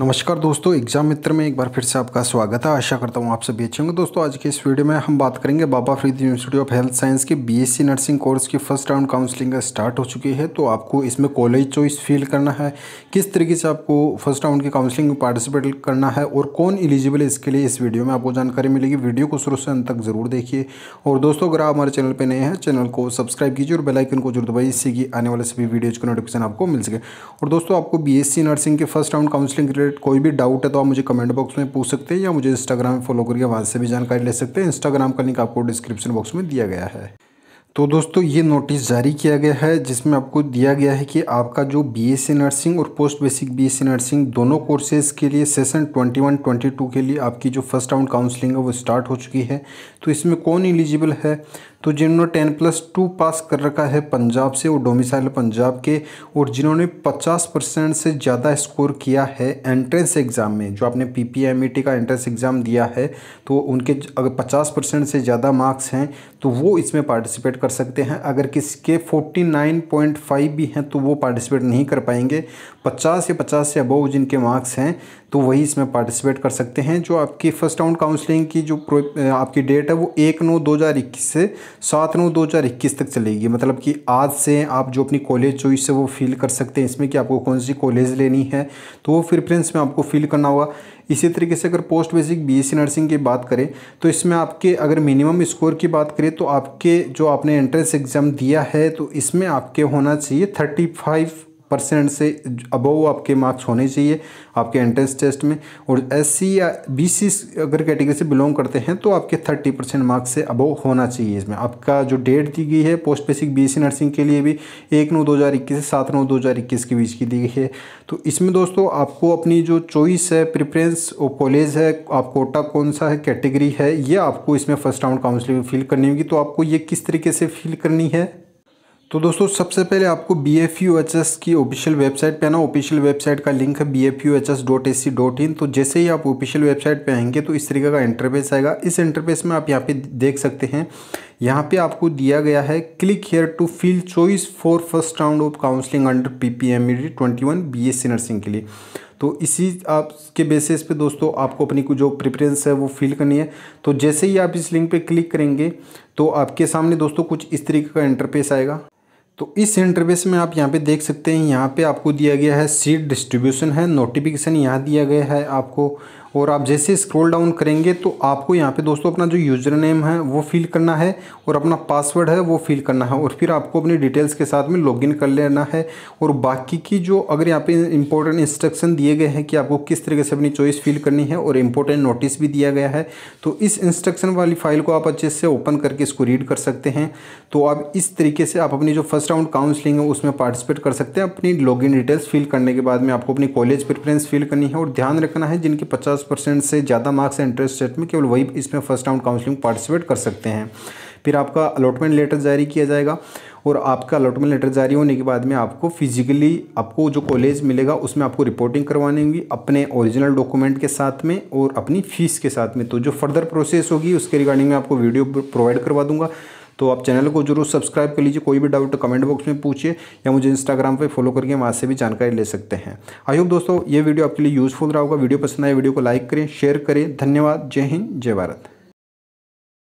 नमस्कार दोस्तों एग्जाम मित्र में एक बार फिर से आपका स्वागत है आशा करता हूँ आप सभी अच्छे होंगे दोस्तों आज के इस वीडियो में हम बात करेंगे Baba Farid university of health science के बीएससी नर्सिंग कोर्स की फर्स्ट राउंड काउंसलिंग स्टार्ट हो चुकी है तो आपको इसमें कॉलेज चॉइस फील करना है किस तरीके से आपको फर्स्ट राउंड की काउंसिलिंग में पार्टिसिपेट करना है और कौन एलिजिबल है इसके लिए इस वीडियो में आपको जानकारी मिलेगी वीडियो को शुरू से अंत तक जरूर देखिए और दोस्तों अगर आप हमारे चैनल पर नए हैं चैनल को सब्सक्राइब कीजिए और बेलाइकन को जरूर दबाइए इससे कि आने वाले सभी वीडियोज़ का नोटिफिकेशन आपको मिल सके और दोस्तों आपको बी नर्सिंग के फर्स्ट राउंड काउंसिलिंग रिलेटेड कोई भी डाउट है तो आप मुझे कमेंट बॉक्स में पूछ सकते हैं या मुझे इंस्टाग्राम में फॉलो करके वहाँ से भी जानकारी ले सकते हैं इंस्टाग्राम का लिंक आपको डिस्क्रिप्शन बॉक्स में दिया गया है तो दोस्तों ये नोटिस जारी किया गया है जिसमें आपको दिया गया है कि आपका जो बीएससी नर्सिंग और पोस्ट बेसिक बीएससी नर्सिंग दोनों कोर्सेज़ के लिए सेशन 21 22 के लिए आपकी जो फर्स्ट राउंड काउंसलिंग है वो स्टार्ट हो चुकी है तो इसमें कौन एलिजिबल है तो जिन्होंने टेन प्लस टू पास कर रखा है पंजाब से और डोमिसाइल पंजाब के और जिन्होंने पचास परसेंट से ज़्यादा स्कोर किया है एंट्रेंस एग्ज़ाम में जो आपने P P M E T का एंट्रेंस एग्ज़ाम दिया है तो उनके अगर पचास परसेंट से ज़्यादा मार्क्स हैं तो वो इसमें पार्टिसिपेट कर सकते हैं अगर किसके 49.5 भी हैं तो वो पार्टिसिपेट नहीं कर पाएंगे 50 या 50 से अबव जिनके मार्क्स हैं तो वही इसमें पार्टिसिपेट कर सकते हैं जो आपकी फ़र्स्ट राउंड काउंसलिंग की जो आपकी डेट है वो एक नौ दो हज़ार इक्कीस से सात नौ दो हज़ार इक्कीस तक चलेगी मतलब कि आज से आप जो अपनी कॉलेज चॉइस है वो फिल कर सकते हैं इसमें कि आपको कौन सी कॉलेज लेनी है तो वो प्रेफरेंस में आपको फिल करना होगा इसी तरीके से अगर पोस्ट बेसिक बीएससी नर्सिंग की बात करें तो इसमें आपके अगर मिनिमम स्कोर की बात करें तो आपके जो आपने एंट्रेंस एग्ज़ाम दिया है तो इसमें आपके होना चाहिए थर्टी फाइव परसेंट से अबो आपके मार्क्स होने चाहिए आपके एंट्रेंस टेस्ट में और एस या बी अगर कैटेगरी से बिलोंग करते हैं तो आपके थर्टी परसेंट मार्क्स से अबोव होना चाहिए इसमें आपका जो डेट दी गई है पोस्ट बेसिक बी नर्सिंग के लिए भी एक नौ दो हज़ार इक्कीस से सात नौ दो हज़ार इक्कीस के बीच की दी गई है तो इसमें दोस्तों आपको अपनी जो चॉइस है प्रिफ्रेंस और कॉलेज है आप कोटा कौन सा है कैटेगरी है ये आपको इसमें फर्स्ट राउंड काउंसिलिंग में फिल करनी होगी तो आपको ये किस तरीके से फिल करनी है तो दोस्तों सबसे पहले आपको B F U H S की ऑफिशियल वेबसाइट पे आना ऑफिशियल वेबसाइट का लिंक है B F U H S dot A C dot in तो जैसे ही आप ऑफिशियल वेबसाइट पे आएंगे तो इस तरीके का इंटरफेस आएगा इस इंटरफेस में आप यहाँ पे देख सकते हैं यहाँ पे आपको दिया गया है click here to fill choice for first round of counselling under P P M E D twenty one B S C nursing के लिए तो इसी आपके बेसिस पे दोस्तों आपको अपनी जो प्रिफ्रेंस है वो फिल करनी है तो जैसे ही आप इस लिंक पे क्लिक करेंगे तो आपके सामने दोस्तों कुछ इस तरीके का इंटरफेस आएगा तो इस इंटरवेस में आप यहाँ पे देख सकते हैं यहाँ पे आपको दिया गया है सीट डिस्ट्रीब्यूशन है नोटिफिकेशन यहाँ दिया गया है आपको और आप जैसे स्क्रॉल डाउन करेंगे तो आपको यहाँ पे दोस्तों अपना जो यूज़र नेम है वो फिल करना है और अपना पासवर्ड है वो फिल करना है और फिर आपको अपनी डिटेल्स के साथ में लॉगिन कर लेना है और बाकी की जो अगर यहाँ पे इंपॉर्टेंट इंस्ट्रक्शन दिए गए हैं कि आपको किस तरीके से अपनी चॉइस फिल करनी है और इम्पोर्टेंट नोटिस भी दिया गया है तो इस इंस्ट्रक्शन वाली फाइल को आप अच्छे से ओपन करके इसको रीड कर सकते हैं तो आप इस तरीके से आप अपनी जो फर्स्ट राउंड काउंसलिंग है उसमें पार्टिसिपेट कर सकते हैं अपनी लॉगिन डिटेल्स फिल करने के बाद में आपको अपनी कॉलेज प्रेफरेंस फिल करनी है और ध्यान रखना है जिनके पचास परसेंट से ज़्यादा मार्क्स है इंटरेस्ट रेट में केवल वही इसमें फर्स्ट राउंड काउंसलिंग पार्टिसिपेट कर सकते हैं फिर आपका अलॉटमेंट लेटर जारी किया जाएगा और आपका अलॉटमेंट लेटर जारी होने के बाद में आपको फिजिकली आपको जो कॉलेज मिलेगा उसमें आपको रिपोर्टिंग करवानी होगी अपने ओरिजिनल डॉक्यूमेंट के साथ में और अपनी फ़ीस के साथ में तो जो फर्दर प्रोसेस होगी उसके रिगार्डिंग में आपको वीडियो प्रोवाइड करवा दूंगा तो आप चैनल को जरूर सब्सक्राइब कर लीजिए कोई भी डाउट कमेंट बॉक्स में पूछिए या मुझे इंस्टाग्राम पर फॉलो करके वहाँ से भी जानकारी ले सकते हैं आई होप दोस्तों ये वीडियो आपके लिए यूजफुल रहा होगा वीडियो पसंद आए वीडियो को लाइक करें शेयर करें धन्यवाद जय हिंद जय भारत